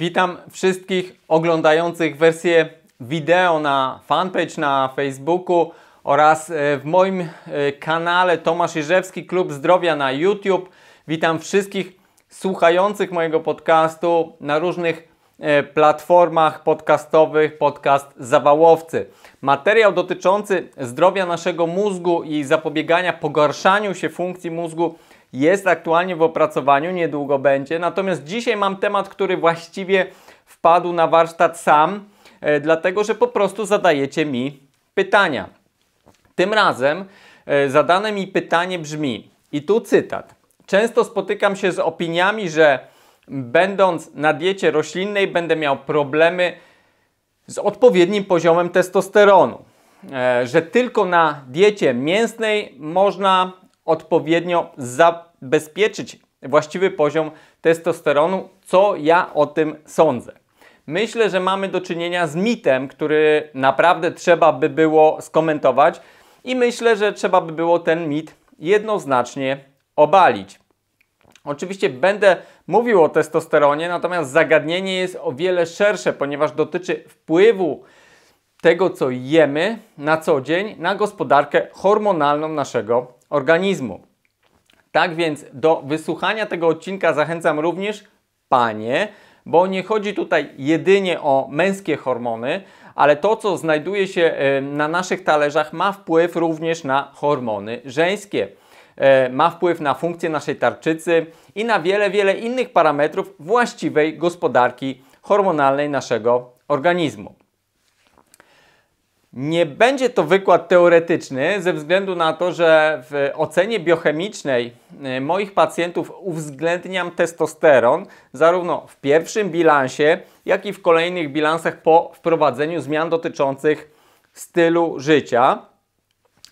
Witam wszystkich oglądających wersję wideo na fanpage na Facebooku oraz e, w moim e, kanale Tomasz Jerzewski Klub Zdrowia na YouTube. Witam wszystkich słuchających mojego podcastu na różnych e, platformach podcastowych podcast Zawałowcy. Materiał dotyczący zdrowia naszego mózgu i zapobiegania pogarszaniu się funkcji mózgu jest aktualnie w opracowaniu, niedługo będzie. Natomiast dzisiaj mam temat, który właściwie wpadł na warsztat sam, e, dlatego że po prostu zadajecie mi pytania. Tym razem e, zadane mi pytanie brzmi, i tu cytat. Często spotykam się z opiniami, że będąc na diecie roślinnej będę miał problemy z odpowiednim poziomem testosteronu. E, że tylko na diecie mięsnej można odpowiednio zabezpieczyć właściwy poziom testosteronu, co ja o tym sądzę. Myślę, że mamy do czynienia z mitem, który naprawdę trzeba by było skomentować i myślę, że trzeba by było ten mit jednoznacznie obalić. Oczywiście będę mówił o testosteronie, natomiast zagadnienie jest o wiele szersze, ponieważ dotyczy wpływu tego, co jemy na co dzień, na gospodarkę hormonalną naszego organizmu. Tak więc do wysłuchania tego odcinka zachęcam również panie, bo nie chodzi tutaj jedynie o męskie hormony, ale to, co znajduje się e, na naszych talerzach, ma wpływ również na hormony żeńskie. E, ma wpływ na funkcję naszej tarczycy i na wiele, wiele innych parametrów właściwej gospodarki hormonalnej naszego organizmu. Nie będzie to wykład teoretyczny, ze względu na to, że w ocenie biochemicznej y, moich pacjentów uwzględniam testosteron zarówno w pierwszym bilansie, jak i w kolejnych bilansach po wprowadzeniu zmian dotyczących stylu życia.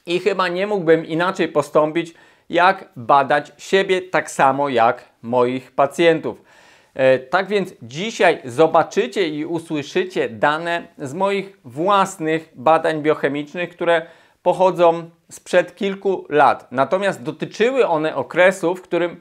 I chyba nie mógłbym inaczej postąpić, jak badać siebie tak samo jak moich pacjentów. E, tak więc dzisiaj zobaczycie i usłyszycie dane z moich własnych badań biochemicznych, które pochodzą sprzed kilku lat. Natomiast dotyczyły one okresu, w którym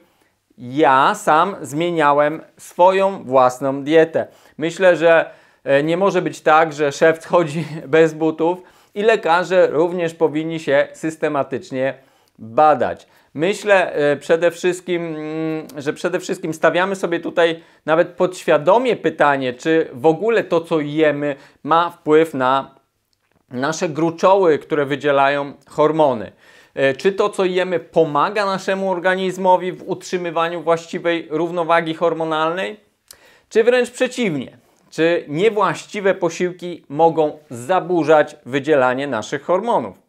ja sam zmieniałem swoją własną dietę. Myślę, że e, nie może być tak, że szef chodzi bez butów i lekarze również powinni się systematycznie badać. Myślę e, przede wszystkim, mm, że przede wszystkim stawiamy sobie tutaj nawet podświadomie pytanie, czy w ogóle to, co jemy, ma wpływ na nasze gruczoły, które wydzielają hormony. E, czy to, co jemy, pomaga naszemu organizmowi w utrzymywaniu właściwej równowagi hormonalnej, czy wręcz przeciwnie? Czy niewłaściwe posiłki mogą zaburzać wydzielanie naszych hormonów?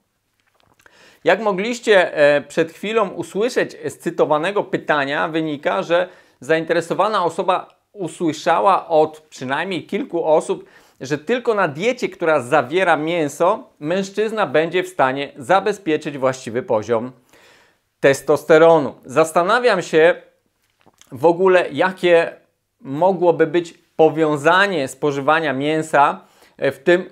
Jak mogliście e, przed chwilą usłyszeć z cytowanego pytania, wynika, że zainteresowana osoba usłyszała od przynajmniej kilku osób, że tylko na diecie, która zawiera mięso, mężczyzna będzie w stanie zabezpieczyć właściwy poziom testosteronu. Zastanawiam się w ogóle, jakie mogłoby być powiązanie spożywania mięsa e, w tym,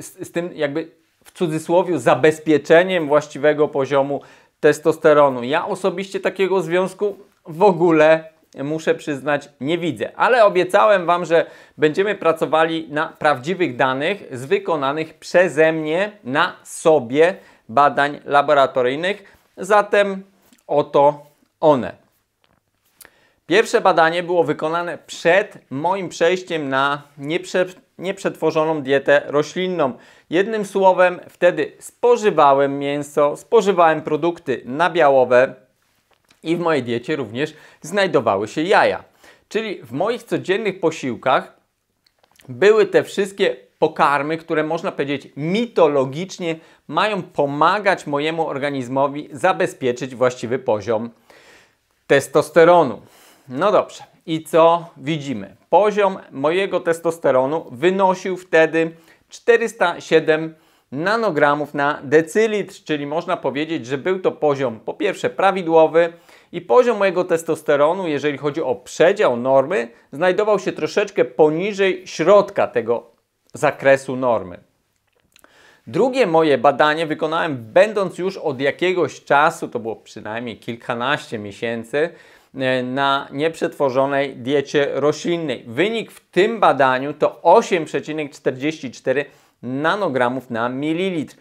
z tym jakby w cudzysłowie zabezpieczeniem właściwego poziomu testosteronu. Ja osobiście takiego związku w ogóle muszę przyznać, nie widzę. Ale obiecałem Wam, że będziemy pracowali na prawdziwych danych z wykonanych przeze mnie na sobie badań laboratoryjnych. Zatem oto one. Pierwsze badanie było wykonane przed moim przejściem na nieprze nieprzetworzoną dietę roślinną. Jednym słowem, wtedy spożywałem mięso, spożywałem produkty nabiałowe i w mojej diecie również znajdowały się jaja. Czyli w moich codziennych posiłkach były te wszystkie pokarmy, które można powiedzieć mitologicznie mają pomagać mojemu organizmowi zabezpieczyć właściwy poziom testosteronu. No dobrze. I co widzimy? Poziom mojego testosteronu wynosił wtedy 407 nanogramów na decylitr, czyli można powiedzieć, że był to poziom po pierwsze prawidłowy i poziom mojego testosteronu, jeżeli chodzi o przedział normy, znajdował się troszeczkę poniżej środka tego zakresu normy. Drugie moje badanie wykonałem będąc już od jakiegoś czasu, to było przynajmniej kilkanaście miesięcy, E, na nieprzetworzonej diecie roślinnej. Wynik w tym badaniu to 8,44 nanogramów na mililitr.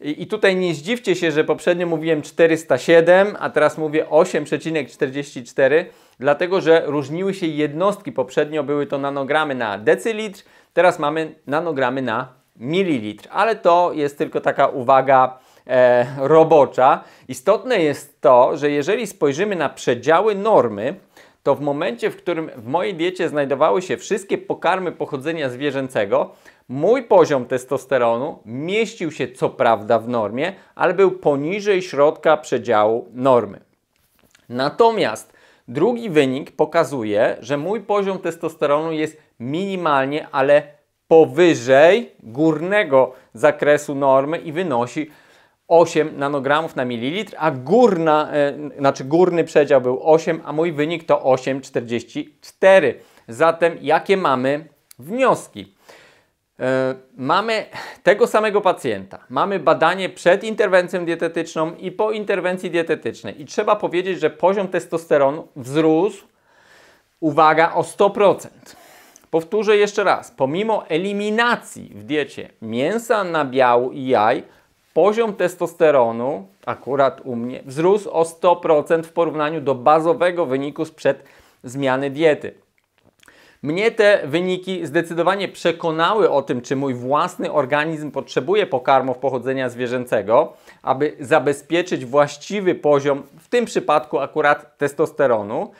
I tutaj nie zdziwcie się, że poprzednio mówiłem 407, a teraz mówię 8,44, dlatego że różniły się jednostki. Poprzednio były to nanogramy na decylitr, teraz mamy nanogramy na mililitr. Ale to jest tylko taka uwaga e, robocza. Istotne jest to, że jeżeli spojrzymy na przedziały normy, to w momencie, w którym w mojej diecie znajdowały się wszystkie pokarmy pochodzenia zwierzęcego, mój poziom testosteronu mieścił się co prawda w normie, ale był poniżej środka przedziału normy. Natomiast drugi wynik pokazuje, że mój poziom testosteronu jest minimalnie, ale powyżej górnego zakresu normy i wynosi 8 nanogramów na mililitr, a górna, y, znaczy górny przedział był 8, a mój wynik to 8,44. Zatem jakie mamy wnioski? Y, mamy tego samego pacjenta. Mamy badanie przed interwencją dietetyczną i po interwencji dietetycznej. I trzeba powiedzieć, że poziom testosteronu wzrósł, uwaga, o 100%. Powtórzę jeszcze raz. Pomimo eliminacji w diecie mięsa, nabiału i jaj, poziom testosteronu, akurat u mnie, wzrósł o 100% w porównaniu do bazowego wyniku sprzed zmiany diety. Mnie te wyniki zdecydowanie przekonały o tym, czy mój własny organizm potrzebuje pokarmów pochodzenia zwierzęcego, aby zabezpieczyć właściwy poziom, w tym przypadku akurat testosteronu.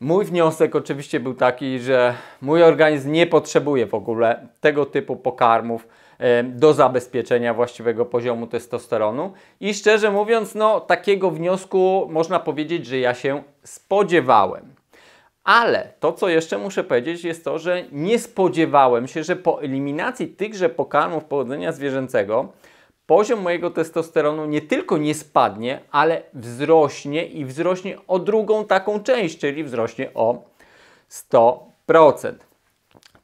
Mój wniosek oczywiście był taki, że mój organizm nie potrzebuje w ogóle tego typu pokarmów do zabezpieczenia właściwego poziomu testosteronu. I szczerze mówiąc, no takiego wniosku można powiedzieć, że ja się spodziewałem. Ale to, co jeszcze muszę powiedzieć, jest to, że nie spodziewałem się, że po eliminacji tychże pokarmów pochodzenia zwierzęcego poziom mojego testosteronu nie tylko nie spadnie, ale wzrośnie i wzrośnie o drugą taką część, czyli wzrośnie o 100%.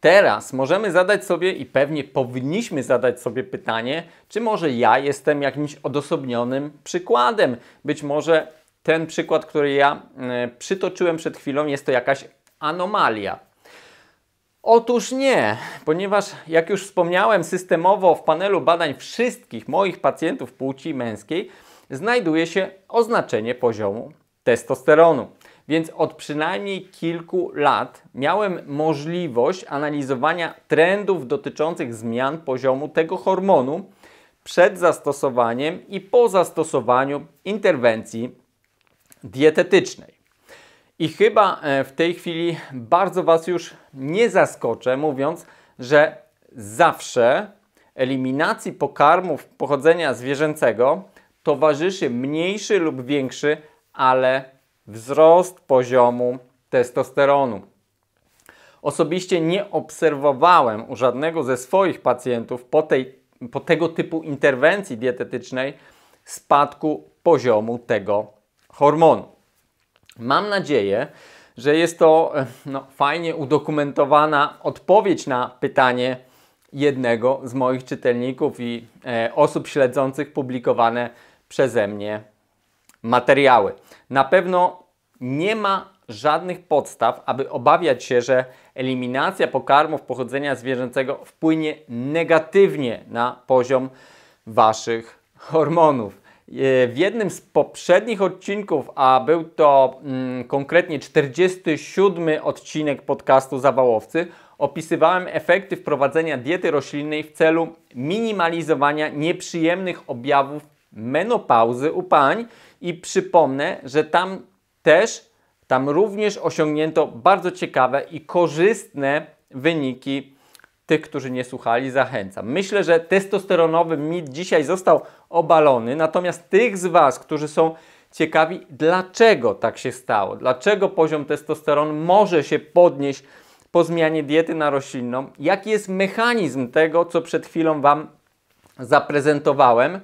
Teraz możemy zadać sobie i pewnie powinniśmy zadać sobie pytanie, czy może ja jestem jakimś odosobnionym przykładem. Być może ten przykład, który ja e, przytoczyłem przed chwilą, jest to jakaś anomalia. Otóż nie, ponieważ jak już wspomniałem, systemowo w panelu badań wszystkich moich pacjentów płci męskiej znajduje się oznaczenie poziomu testosteronu więc od przynajmniej kilku lat miałem możliwość analizowania trendów dotyczących zmian poziomu tego hormonu przed zastosowaniem i po zastosowaniu interwencji dietetycznej. I chyba e, w tej chwili bardzo Was już nie zaskoczę, mówiąc, że zawsze eliminacji pokarmów pochodzenia zwierzęcego towarzyszy mniejszy lub większy, ale wzrost poziomu testosteronu. Osobiście nie obserwowałem u żadnego ze swoich pacjentów po, tej, po tego typu interwencji dietetycznej spadku poziomu tego hormonu. Mam nadzieję, że jest to e, no, fajnie udokumentowana odpowiedź na pytanie jednego z moich czytelników i e, osób śledzących publikowane przeze mnie materiały. Na pewno nie ma żadnych podstaw, aby obawiać się, że eliminacja pokarmów pochodzenia zwierzęcego wpłynie negatywnie na poziom Waszych hormonów. E, w jednym z poprzednich odcinków, a był to mm, konkretnie 47 odcinek podcastu Zawałowcy, opisywałem efekty wprowadzenia diety roślinnej w celu minimalizowania nieprzyjemnych objawów menopauzy u pań i przypomnę, że tam też, tam również osiągnięto bardzo ciekawe i korzystne wyniki tych, którzy nie słuchali, zachęcam. Myślę, że testosteronowy mit dzisiaj został obalony, natomiast tych z Was, którzy są ciekawi, dlaczego tak się stało, dlaczego poziom testosteronu może się podnieść po zmianie diety na roślinną, jaki jest mechanizm tego, co przed chwilą Wam zaprezentowałem,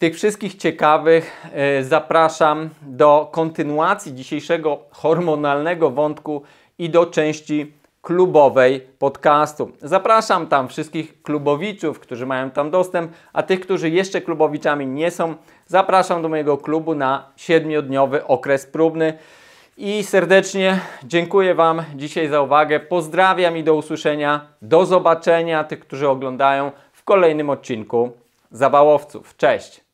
tych wszystkich ciekawych e, zapraszam do kontynuacji dzisiejszego hormonalnego wątku i do części klubowej podcastu. Zapraszam tam wszystkich klubowiczów, którzy mają tam dostęp, a tych, którzy jeszcze klubowiczami nie są, zapraszam do mojego klubu na siedmiodniowy okres próbny. I serdecznie dziękuję Wam dzisiaj za uwagę. Pozdrawiam i do usłyszenia. Do zobaczenia tych, którzy oglądają w kolejnym odcinku Zawałowców. Cześć!